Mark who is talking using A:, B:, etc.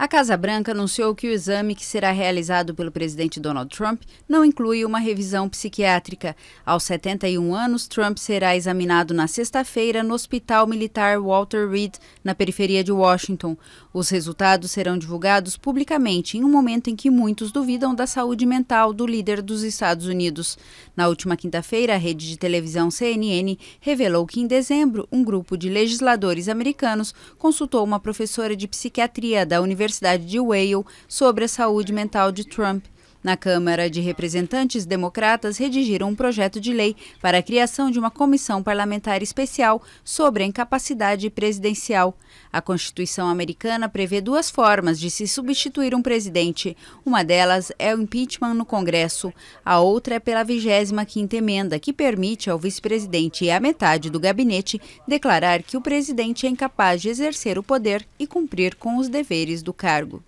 A: A Casa Branca anunciou que o exame que será realizado pelo presidente Donald Trump não inclui uma revisão psiquiátrica. Aos 71 anos, Trump será examinado na sexta-feira no Hospital Militar Walter Reed, na periferia de Washington. Os resultados serão divulgados publicamente em um momento em que muitos duvidam da saúde mental do líder dos Estados Unidos. Na última quinta-feira, a rede de televisão CNN revelou que, em dezembro, um grupo de legisladores americanos consultou uma professora de psiquiatria da Universidade Universidade de Yale sobre a saúde mental de Trump. Na Câmara de Representantes, democratas redigiram um projeto de lei para a criação de uma comissão parlamentar especial sobre a incapacidade presidencial. A Constituição americana prevê duas formas de se substituir um presidente. Uma delas é o impeachment no Congresso. A outra é pela 25ª emenda, que permite ao vice-presidente e à metade do gabinete declarar que o presidente é incapaz de exercer o poder e cumprir com os deveres do cargo.